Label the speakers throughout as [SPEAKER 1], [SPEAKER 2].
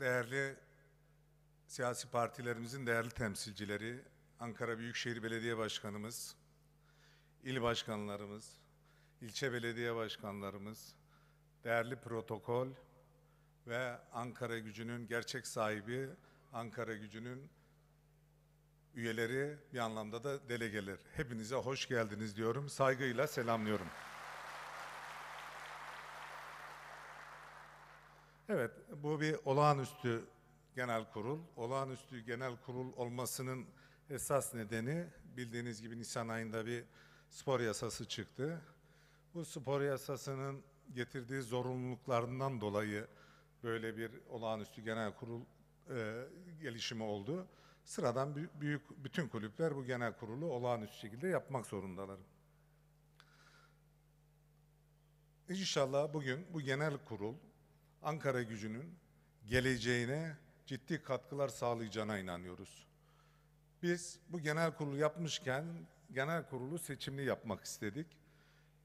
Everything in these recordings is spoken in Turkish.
[SPEAKER 1] değerli siyasi partilerimizin değerli temsilcileri, Ankara Büyükşehir Belediye Başkanımız, il başkanlarımız, ilçe belediye başkanlarımız, değerli protokol ve Ankara gücünün gerçek sahibi, Ankara gücünün üyeleri bir anlamda da delegeler. Hepinize hoş geldiniz diyorum. Saygıyla selamlıyorum. Evet, bu bir olağanüstü genel kurul. Olağanüstü genel kurul olmasının esas nedeni bildiğiniz gibi Nisan ayında bir spor yasası çıktı. Bu spor yasasının getirdiği zorunluluklarından dolayı böyle bir olağanüstü genel kurul e, gelişimi oldu. Sıradan büyük bütün kulüpler bu genel kurulu olağanüstü şekilde yapmak zorundalar. İnşallah bugün bu genel kurul Ankara gücünün geleceğine ciddi katkılar sağlayacağına inanıyoruz. Biz bu genel kurulu yapmışken genel kurulu seçimli yapmak istedik.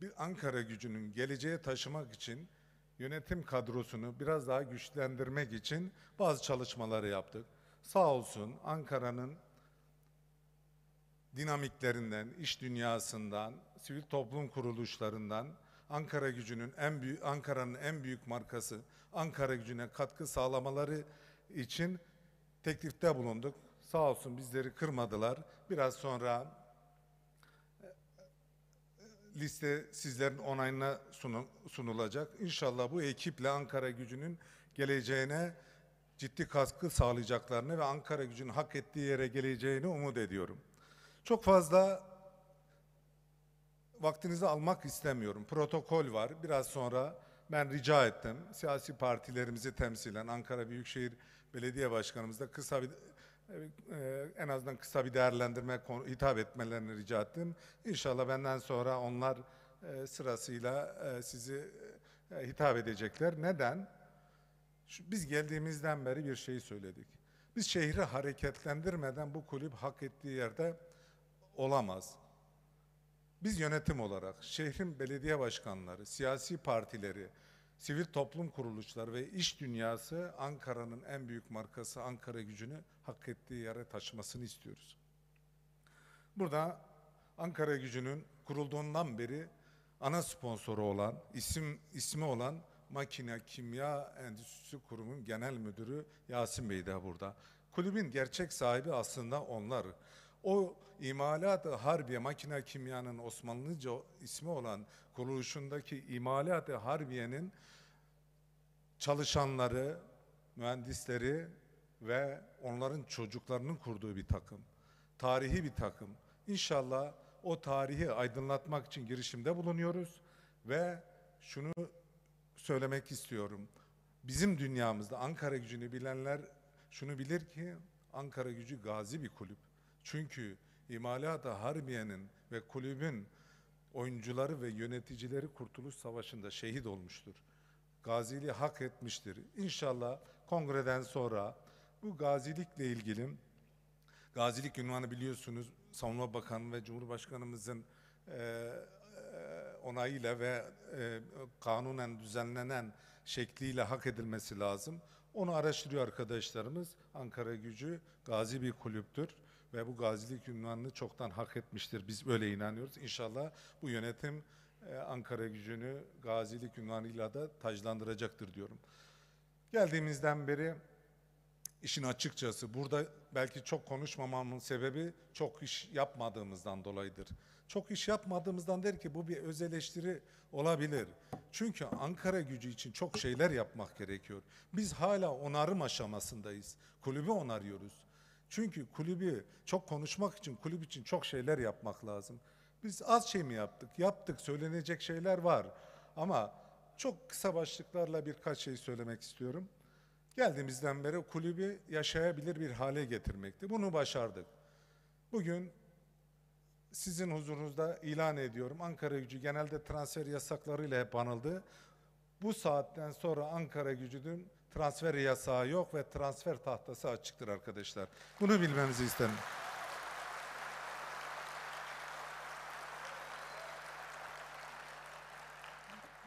[SPEAKER 1] Bir Ankara gücünün geleceğe taşımak için yönetim kadrosunu biraz daha güçlendirmek için bazı çalışmaları yaptık. Sağ olsun Ankara'nın dinamiklerinden, iş dünyasından, sivil toplum kuruluşlarından, Ankara Gücü'nün en büyük Ankara'nın en büyük markası Ankara Gücü'ne katkı sağlamaları için teklifte bulunduk. Sağ olsun bizleri kırmadılar. Biraz sonra e, liste sizlerin onayına sunulacak. İnşallah bu ekiple Ankara Gücü'nün geleceğine ciddi katkı sağlayacaklarını ve Ankara Gücü'nün hak ettiği yere geleceğini umut ediyorum. Çok fazla vaktinizi almak istemiyorum. Protokol var. Biraz sonra ben rica ettim. Siyasi partilerimizi temsilen Ankara Büyükşehir Belediye Başkanımız da kısa bir e, en azından kısa bir değerlendirme hitap etmelerini rica ettim. İnşallah benden sonra onlar e, sırasıyla e, sizi hitap edecekler. Neden? biz geldiğimizden beri bir şey söyledik. Biz şehri hareketlendirmeden bu kulüp hak ettiği yerde olamaz. Biz yönetim olarak şehrin belediye başkanları, siyasi partileri, sivil toplum kuruluşları ve iş dünyası Ankara'nın en büyük markası Ankara gücünü hak ettiği yere taşımasını istiyoruz. Burada Ankara gücünün kurulduğundan beri ana sponsoru olan, isim ismi olan Makine Kimya Endüstrisi Kurumu'nun genel müdürü Yasin Bey de burada. Kulübün gerçek sahibi aslında onlar. O imalat-ı harbiye, makine kimyanın Osmanlıca ismi olan kuruluşundaki imalat harbiyenin çalışanları, mühendisleri ve onların çocuklarının kurduğu bir takım. Tarihi bir takım. İnşallah o tarihi aydınlatmak için girişimde bulunuyoruz ve şunu söylemek istiyorum. Bizim dünyamızda Ankara gücünü bilenler şunu bilir ki Ankara gücü gazi bir kulüp. Çünkü İmalata Harbiye'nin ve kulübün oyuncuları ve yöneticileri Kurtuluş Savaşı'nda şehit olmuştur. Gazili hak etmiştir. İnşallah kongreden sonra bu gazilikle ilgili gazilik ünvanı biliyorsunuz Savunma Bakanı ve Cumhurbaşkanımızın e, e onayıyla ve e, kanunen düzenlenen şekliyle hak edilmesi lazım. Onu araştırıyor arkadaşlarımız. Ankara Gücü gazi bir kulüptür ve bu gazilik ünvanını çoktan hak etmiştir. Biz böyle inanıyoruz. İnşallah bu yönetim e, Ankara gücünü gazilik ünvanıyla da taclandıracaktır diyorum. Geldiğimizden beri işin açıkçası burada belki çok konuşmamamın sebebi çok iş yapmadığımızdan dolayıdır. Çok iş yapmadığımızdan der ki bu bir öz eleştiri olabilir. Çünkü Ankara gücü için çok şeyler yapmak gerekiyor. Biz hala onarım aşamasındayız. Kulübü onarıyoruz. Çünkü kulübü çok konuşmak için, kulüp için çok şeyler yapmak lazım. Biz az şey mi yaptık? Yaptık, söylenecek şeyler var. Ama çok kısa başlıklarla birkaç şey söylemek istiyorum. Geldiğimizden beri kulübü yaşayabilir bir hale getirmekti. Bunu başardık. Bugün sizin huzurunuzda ilan ediyorum. Ankara gücü genelde transfer yasaklarıyla hep anıldı. Bu saatten sonra Ankara gücünün transfer yasağı yok ve transfer tahtası açıktır arkadaşlar. Bunu bilmemizi isterim.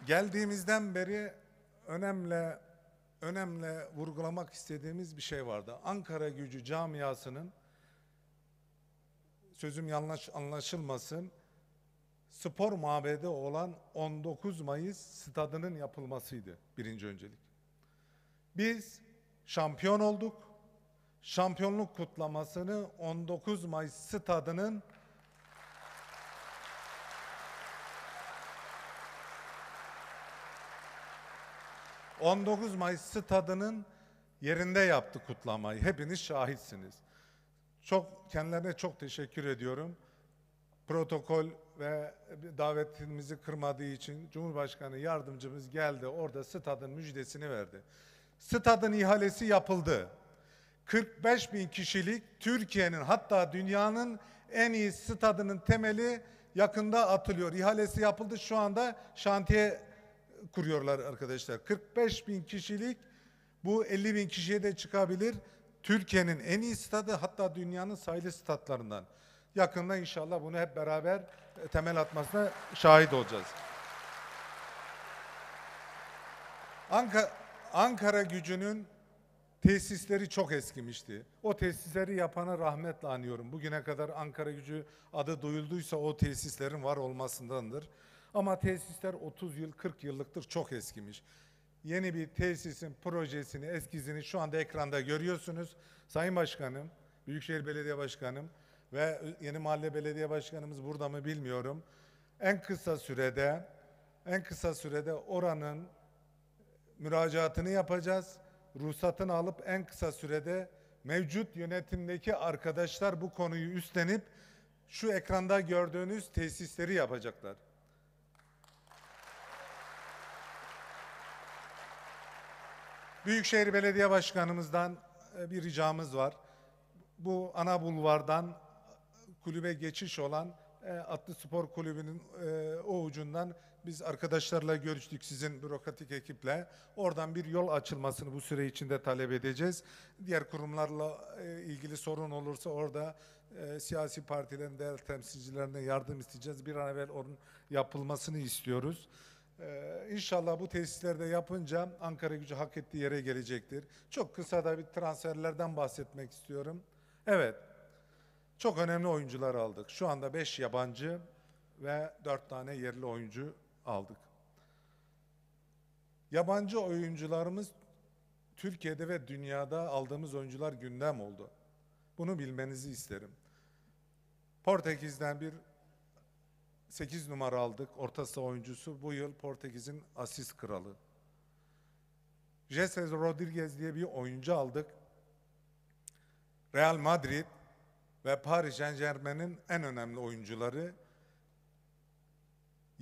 [SPEAKER 1] Geldiğimizden beri önemli önemli vurgulamak istediğimiz bir şey vardı. Ankara Gücü camiasının sözüm yanlış anlaşılmasın spor mabedi olan 19 Mayıs stadının yapılmasıydı birinci öncelik. Biz şampiyon olduk. Şampiyonluk kutlamasını 19 Mayıs stadının ...19 Mayıs stadının yerinde yaptı kutlamayı. Hepiniz şahitsiniz. Çok kendilerine çok teşekkür ediyorum. Protokol ve davetimizi kırmadığı için Cumhurbaşkanı yardımcımız geldi. Orada stadın müjdesini verdi. Stadın ihalesi yapıldı. 45 bin kişilik Türkiye'nin hatta dünyanın en iyi stadının temeli yakında atılıyor. İhalesi yapıldı şu anda şantiye kuruyorlar arkadaşlar. 45 bin kişilik bu 50 bin kişiye de çıkabilir. Türkiye'nin en iyi stadı hatta dünyanın sayılı stadlarından. Yakında inşallah bunu hep beraber e, temel atmasına şahit olacağız. Ankara Ankara gücünün tesisleri çok eskimişti. O tesisleri yapana rahmetle anıyorum. Bugüne kadar Ankara gücü adı duyulduysa o tesislerin var olmasındandır. Ama tesisler 30 yıl, 40 yıllıktır çok eskimiş. Yeni bir tesisin projesini, eskizini şu anda ekranda görüyorsunuz. Sayın Başkanım, Büyükşehir Belediye Başkanım ve Yeni Mahalle Belediye Başkanımız burada mı bilmiyorum. En kısa sürede en kısa sürede oranın müracaatını yapacağız. Ruhsatını alıp en kısa sürede mevcut yönetimdeki arkadaşlar bu konuyu üstlenip şu ekranda gördüğünüz tesisleri yapacaklar. Büyükşehir Belediye Başkanımızdan e, bir ricamız var. Bu ana bulvardan e, kulübe geçiş olan e, Atlı Spor Kulübü'nün o ucundan biz arkadaşlarla görüştük sizin bürokratik ekiple. Oradan bir yol açılmasını bu süre içinde talep edeceğiz. Diğer kurumlarla e, ilgili sorun olursa orada e, siyasi partilerin değer temsilcilerine yardım isteyeceğiz. Bir an evvel onun yapılmasını istiyoruz. Ee, inşallah bu tesislerde yapınca Ankara gücü hak ettiği yere gelecektir. Çok kısa da bir transferlerden bahsetmek istiyorum. Evet, çok önemli oyuncular aldık. Şu anda beş yabancı ve dört tane yerli oyuncu aldık. Yabancı oyuncularımız Türkiye'de ve dünyada aldığımız oyuncular gündem oldu. Bunu bilmenizi isterim. Portekiz'den bir 8 numara aldık. Orta saha oyuncusu bu yıl Portekiz'in asist kralı. Jesus Rodriguez diye bir oyuncu aldık. Real Madrid ve Paris Saint Germain'in en önemli oyuncuları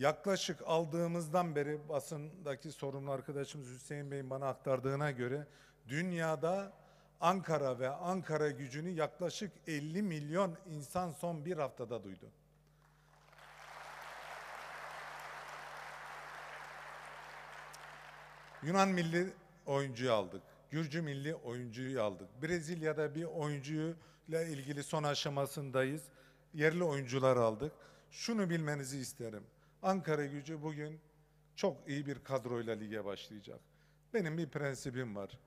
[SPEAKER 1] Yaklaşık aldığımızdan beri basındaki sorumlu arkadaşımız Hüseyin Bey'in bana aktardığına göre dünyada Ankara ve Ankara gücünü yaklaşık 50 milyon insan son bir haftada duydu. Yunan milli oyuncuyu aldık. Gürcü milli oyuncuyu aldık. Brezilya'da bir oyuncuyla ilgili son aşamasındayız. Yerli oyuncular aldık. Şunu bilmenizi isterim. Ankara gücü bugün çok iyi bir kadroyla lige başlayacak. Benim bir prensibim var.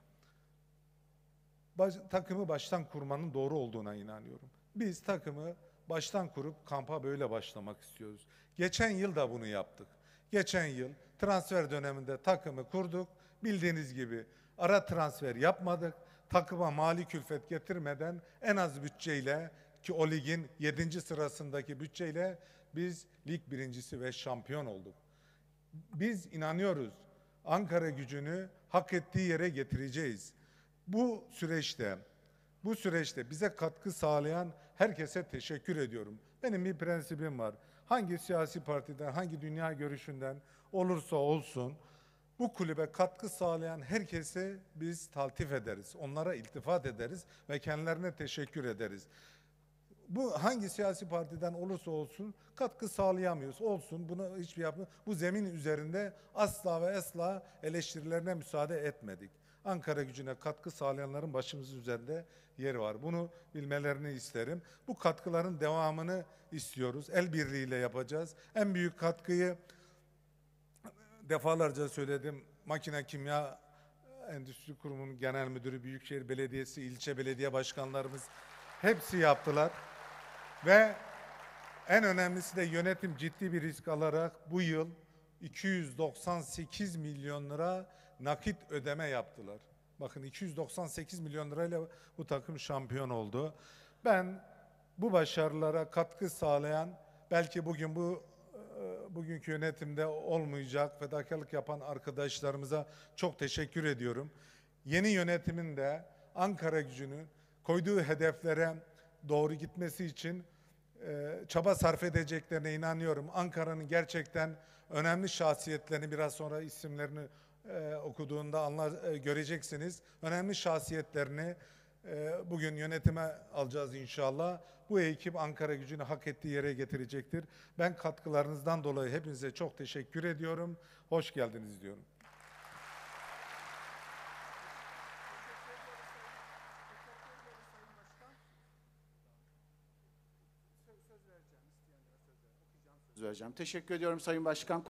[SPEAKER 1] Baş, takımı baştan kurmanın doğru olduğuna inanıyorum. Biz takımı baştan kurup kampa böyle başlamak istiyoruz. Geçen yıl da bunu yaptık. Geçen yıl transfer döneminde takımı kurduk. Bildiğiniz gibi ara transfer yapmadık. Takıma mali külfet getirmeden en az bütçeyle ki o ligin yedinci sırasındaki bütçeyle biz lig birincisi ve şampiyon olduk. Biz inanıyoruz Ankara gücünü hak ettiği yere getireceğiz. Bu süreçte bu süreçte bize katkı sağlayan herkese teşekkür ediyorum. Benim bir prensibim var. Hangi siyasi partiden, hangi dünya görüşünden olursa olsun bu kulübe katkı sağlayan herkese biz taltif ederiz. Onlara iltifat ederiz ve kendilerine teşekkür ederiz bu hangi siyasi partiden olursa olsun katkı sağlayamıyoruz. Olsun bunu hiçbir yapma. Bu zemin üzerinde asla ve asla eleştirilerine müsaade etmedik. Ankara gücüne katkı sağlayanların başımız üzerinde yeri var. Bunu bilmelerini isterim. Bu katkıların devamını istiyoruz. El birliğiyle yapacağız. En büyük katkıyı defalarca söyledim. Makine Kimya Endüstri Kurumu'nun genel müdürü, Büyükşehir Belediyesi, ilçe belediye başkanlarımız hepsi yaptılar. Ve en önemlisi de yönetim ciddi bir risk alarak bu yıl 298 milyon lira nakit ödeme yaptılar. Bakın 298 milyon lirayla bu takım şampiyon oldu. Ben bu başarılara katkı sağlayan belki bugün bu e, bugünkü yönetimde olmayacak fedakarlık yapan arkadaşlarımıza çok teşekkür ediyorum. Yeni yönetimin de Ankara gücünü koyduğu hedeflere doğru gitmesi için e, çaba sarf edeceklerine inanıyorum. Ankara'nın gerçekten önemli şahsiyetlerini biraz sonra isimlerini e, okuduğunda anlar, e, göreceksiniz. Önemli şahsiyetlerini e, bugün yönetime alacağız inşallah. Bu ekip Ankara gücünü hak ettiği yere getirecektir. Ben katkılarınızdan dolayı hepinize çok teşekkür ediyorum. Hoş geldiniz diyorum. aktaracağım. Teşekkür ediyorum Sayın Başkan.